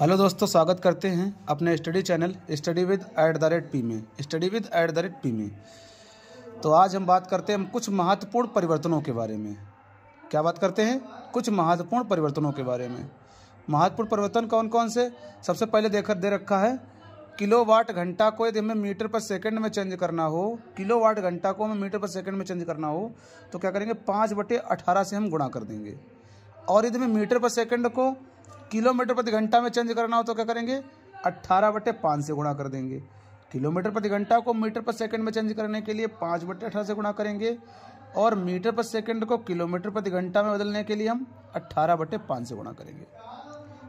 hello दोस्तों स्वागत करते हैं अपने study channel study with at the rate P में study with at the rate P में तो आज हम बात करते हैं कुछ महत्वपूर्ण परिवर्तनों के बारे में क्या बात करते हैं कुछ महत्वपूर्ण परिवर्तनों के बारे में महत्वपूर्ण परिवर्तन कौन कौन से सबसे पहले देखकर दे रखा है किलो वाट घंटा को यदि हमें मीटर पर सेकंड में चेंज करना हो किलो वाट घंटा को हमें मीटर पर सेकंड में चेंज करना हो तो क्या करेंगे पाँच बटे अठारह से हम गुणा कर देंगे और यदि हमें मीटर पर सेकंड को किलोमीटर प्रति घंटा में चेंज करना हो तो क्या करेंगे अट्ठारह बटे पाँच से गुणा कर देंगे किलोमीटर प्रति घंटा को मीटर पर सेकंड में चेंज करने के लिए पाँच बटे अठारह से गुणा करेंगे और मीटर पर सेकंड को किलोमीटर प्रति घंटा में बदलने के लिए हम अट्ठारह बटे पाँच से गुणा करेंगे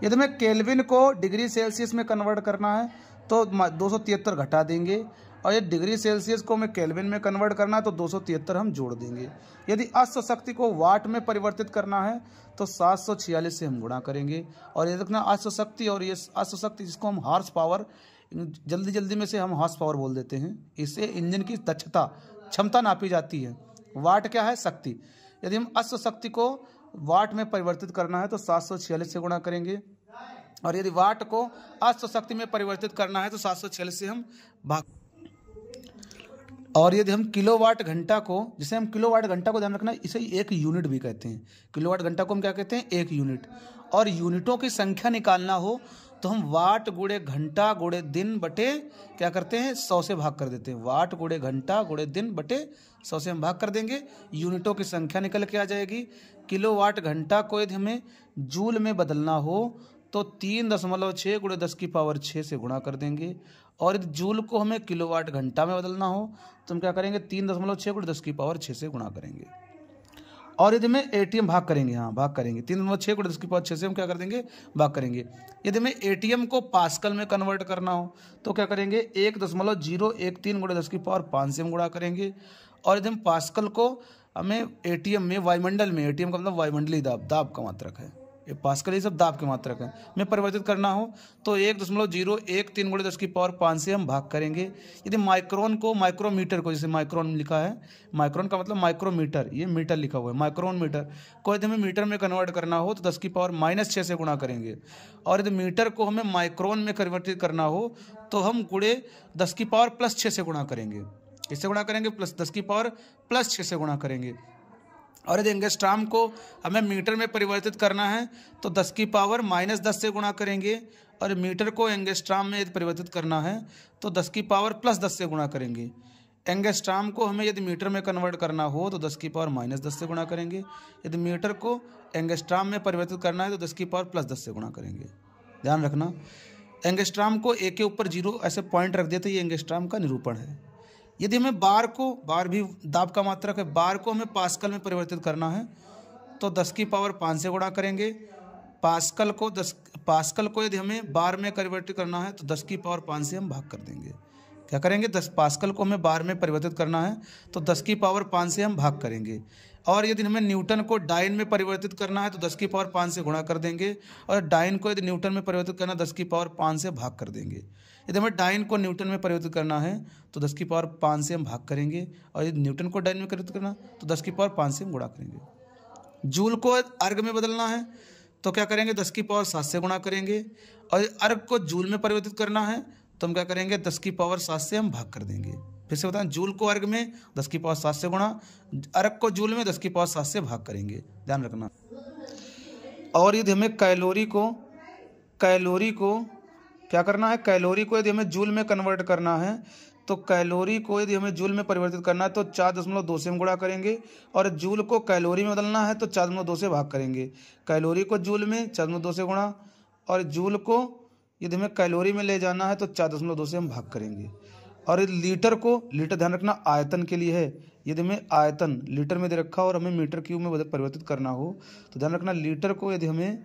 यदि हमें केल्विन को डिग्री सेल्सियस में कन्वर्ट करना है तो दो घटा देंगे और ये डिग्री सेल्सियस को हमें केल्विन में कन्वर्ट करना है तो दो हम जोड़ देंगे यदि अश्वशक्ति को वाट में परिवर्तित करना है तो सात से हम गुणा करेंगे और ये देखना अश्वशक्ति और ये अश्वशक्ति जिसको हम हार्स पावर जल्दी जल्दी में से हम हॉर्स पावर बोल देते हैं इससे इंजन की दक्षता क्षमता नापी जाती है वाट क्या है शक्ति यदि हम अश्व शक्ति को वाट में परिवर्तित करना है तो सात सौ छियालीस से गुणा करेंगे और यदि वाट को अश्व शक्ति में परिवर्तित करना है तो सात सौ छियालीस से हम भाग और यदि हम किलोवाट घंटा को जिसे हम किलोवाट घंटा को ध्यान रखना इसे एक यूनिट भी कहते हैं किलोवाट घंटा को हम क्या कहते हैं एक यूनिट और यूनिटों की संख्या निकालना हो तो हम वाट गुड़े घंटा गुड़े दिन बटे क्या करते हैं सौ से भाग कर देते हैं वाट गुड़े घंटा गुड़े दिन बटे सौ से हम भाग कर देंगे यूनिटों की संख्या निकल के आ जाएगी किलो वाट घंटा को यदि हमें जूल में बदलना हो तो तीन दशमलव छः गुणे दस की पावर छः से गुणा कर देंगे और यदि जूल को हमें किलोवाट घंटा में बदलना हो तो हम क्या करेंगे तीन दशमलव छः गुणे दस की पावर छः से गुणा करेंगे और यदि मैं एटीएम भाग करेंगे हाँ भाग करेंगे तीन दशमलव छः गुणे दस की पावर छः से हम क्या कर देंगे भाग करेंगे यदि मैं एम को पास्कल में कन्वर्ट करना हो तो क्या करेंगे एक दशमलव जीरो एक तीन गुड़े दस की पावर पाँच से हम गुणा करेंगे और यदि हम पास्कल को हमें एम में वायुमंडल में एम का मतलब वायुमंडली दाब दाब का मात्रक है ये पास्कल ये सब दाब के मात्रक है मैं परिवर्तित करना हो तो एक दशमलव जीरो एक तीन गुड़े दस की पावर पाँच से हम भाग करेंगे यदि माइक्रोन को माइक्रोमीटर को जैसे माइक्रोन लिखा है माइक्रोन का मतलब माइक्रोमीटर ये मीटर लिखा हुआ है माइक्रोन मीटर को यदि हमें मीटर में कन्वर्ट करना हो तो दस की पावर माइनस छः से गुणा करेंगे और यदि मीटर को हमें माइक्रोन में परिवर्तित करना हो तो हम गुड़े दस की पावर प्लस छः से गुणा करेंगे इससे गुणा करेंगे प्लस दस की पावर प्लस छः से गुणा करेंगे और यदि एंगस्ट्राम को हमें मीटर में परिवर्तित करना है तो 10 की पावर माइनस दस से गुणा करेंगे और मीटर को एंगस्ट्राम में यदि परिवर्तित करना है तो 10 की पावर प्लस दस से गुणा करेंगे एंगस्ट्राम को हमें यदि मीटर में कन्वर्ट करना हो तो 10 की पावर माइनस दस से गुणा करेंगे यदि मीटर को एंगस्ट्राम में परिवर्तित करना है तो दस की पावर प्लस दस से गुणा करेंगे ध्यान रखना एंगस्ट्राम को एक के ऊपर जीरो ऐसे पॉइंट रख देते ये एंगस्ट्राम का निरूपण है यदि हमें बार को बार भी दाब का मात्रक है बार को हमें पास्कल में परिवर्तित करना है तो दस की पावर पाँच से गुणा करेंगे पास्कल को दस पास्कल को यदि हमें बार में परिवर्तित करना है तो दस की पावर पाँच से हम भाग कर देंगे क्या करेंगे दस पास्कल को हमें बार में परिवर्तित करना है तो दस की पावर पाँच से हम भाग करेंगे और यदि हमें न्यूटन को डाइन में परिवर्तित करना है तो दस की पावर पाँच से गुणा कर देंगे और डाइन को यदि न्यूटन में परिवर्तित करना है दस की पावर पाँच से भाग कर देंगे यदि हमें डाइन को न्यूटन में परिवर्तित करना है तो दस की पावर पाँच से हम भाग करेंगे और यदि न्यूटन को डाइन में परिवर्तित करना तो दस की पावर पाँच से हम गुणा करेंगे जूल को अर्घ में बदलना है तो क्या करेंगे दस की पावर सात से गुणा करेंगे और अर्घ को जूल में परिवर्तित करना है तो हम क्या करेंगे दस की पावर सात से हम भाग कर देंगे फिर से बताएं जूल को अर्ग में दस की पावर सात से गुणा अर्ग को जूल में दस की पावर सात से भाग करेंगे ध्यान रखना और यदि हमें कैलोरी को कैलोरी को क्या करना है कैलोरी को यदि हमें जूल में कन्वर्ट करना है तो कैलोरी को यदि हमें जूल में परिवर्तित करना है तो चार दशमलव दो से हम गुणा करेंगे और जूल को कैलोरी में बदलना है तो चार दशमलव दो से भाग करेंगे कैलोरी को जूल में चार दशमलव दो से गुणा और जूल को यदि हमें कैलोरी में ले जाना है तो चार दशमलव दो से हम भाग करेंगे और लीटर को लीटर ध्यान रखना आयतन के लिए है यदि हमें आयतन लीटर में दे रखा और हमें मीटर क्यूब में परिवर्तित करना हो तो ध्यान रखना लीटर को यदि हमें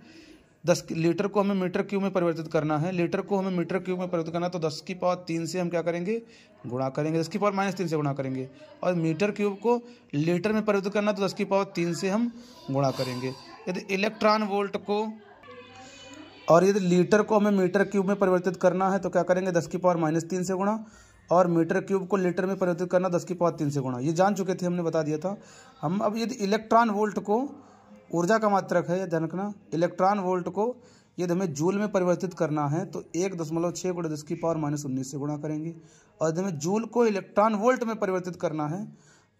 दस लीटर को हमें मीटर क्यूब में परिवर्तित करना है लीटर को हमें मीटर क्यूब में परिवर्तित करना है तो दस की पावर तीन से हम क्या करेंगे गुणा करेंगे दस की पावर माइनस तीन से गुणा करेंगे और मीटर क्यूब को लीटर में परिवर्तित करना है तो दस की पावर तीन से हम गुणा करेंगे यदि इलेक्ट्रॉन वोल्ट को और यदि लीटर को हमें मीटर क्यूब में परिवर्तित करना है तो क्या करेंगे दस की पावर माइनस तीन से गुणा और मीटर क्यूब को लीटर में परिवर्तित करना दस की पावर तीन से गुणा ये जान चुके थे हमने बता दिया था हम अब यदि इलेक्ट्रॉन वोल्ट को ऊर्जा का मात्रक है ध्यान रखना इलेक्ट्रॉन वोल्ट को यदि हमें जूल में परिवर्तित करना है तो एक दशमलव छः गुणा दस की पावर माइनस उन्नीस से गुणा करेंगे और यदि हमें जूल को इलेक्ट्रॉन वोल्ट में परिवर्तित करना है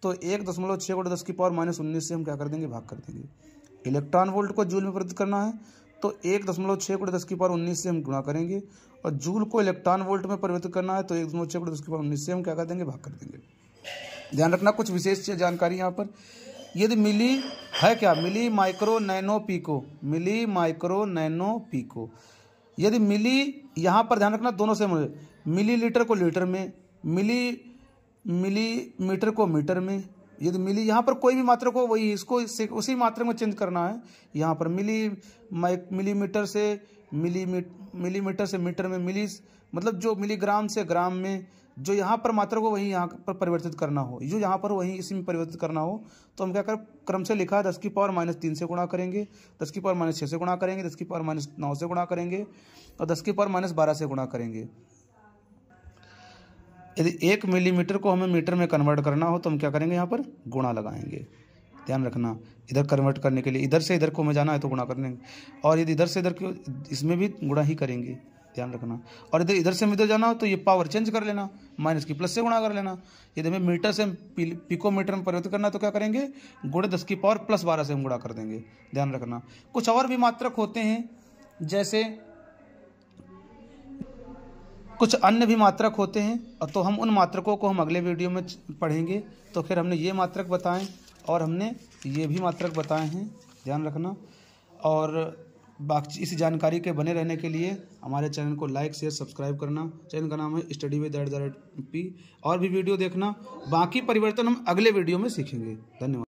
तो एक दशमलव छः गुणा दस की पावर माइनस उन्नीस से हम क्या कर देंगे भाग कर देंगे इलेक्ट्रॉन वोल्ट को जूल में परिवर्तित करना है तो एक दशमलव छः गुड़े दस की पावर उन्नीस से हम गुणा करेंगे और जूल को इलेक्ट्रॉन वोल्ट में परिवर्तित करना है तो एक दशमलव छः गुड़े दस की पावर उन्नीस से हम क्या कर देंगे भाग कर देंगे ध्यान रखना कुछ विशेष जानकारी यहाँ पर यदि मिली है क्या milli micro nano pico milli micro nano pico यदि मिली यहाँ पर ध्यान रखना दोनों से मिली लीटर को लीटर में मिली मिली मीटर को मीटर में यदि मिली यहाँ पर कोई भी मात्र को वही इसको उसी मात्रा में चेंज करना है यहाँ पर मिली मिलीमीटर से मिली मिलीमीटर से मीटर में मिली मतलब जो मिलीग्राम से ग्राम में जो यहाँ पर मात्र को वहीं यहाँ पर परिवर्तित करना हो जो यहाँ पर वहीं इसी में परिवर्तित करना हो तो हम क्या कर क्रम से लिखा है दस की पावर माइनस तीन से गुणा करेंगे दस की पावर माइनस छः से गुणा करेंगे दस की पावर माइनस नौ से गुणा करेंगे और दस की पावर माइनस बारह से गुणा करेंगे यदि एक मिलीमीटर को हमें मीटर में कन्वर्ट करना हो तो हम क्या करेंगे यहाँ पर गुणा लगाएंगे ध्यान रखना इधर कन्वर्ट करने के लिए इधर से इधर को हमें जाना है तो गुणा कर लेंगे और यदि इधर से इधर को इसमें भी गुणा ही करेंगे ध्यान रखना और यदि इधर से इधर जाना हो तो ये पावर चेंज कर लेना माइनस की प्लस से गुणा कर लेना यदि हमें मीटर से पिकोमीटर में परिवर्तित करना तो क्या करेंगे गुणे दस की पावर प्लस बारह से हम गुणा कर देंगे ध्यान रखना कुछ और भी मात्रक होते हैं जैसे कुछ अन्य भी मात्रक होते हैं तो हम उन मात्रकों को हम अगले वीडियो में पढ़ेंगे तो फिर हमने ये मात्रक बताएं और हमने ये भी मात्रक बताए हैं ध्यान रखना और बाकी इस जानकारी के बने रहने के लिए हमारे चैनल को लाइक शेयर सब्सक्राइब करना चैनल का नाम है study with at the rate P और भी वीडियो देखना बाकी परिवर्तन हम अगले वीडियो में सीखेंगे धन्यवाद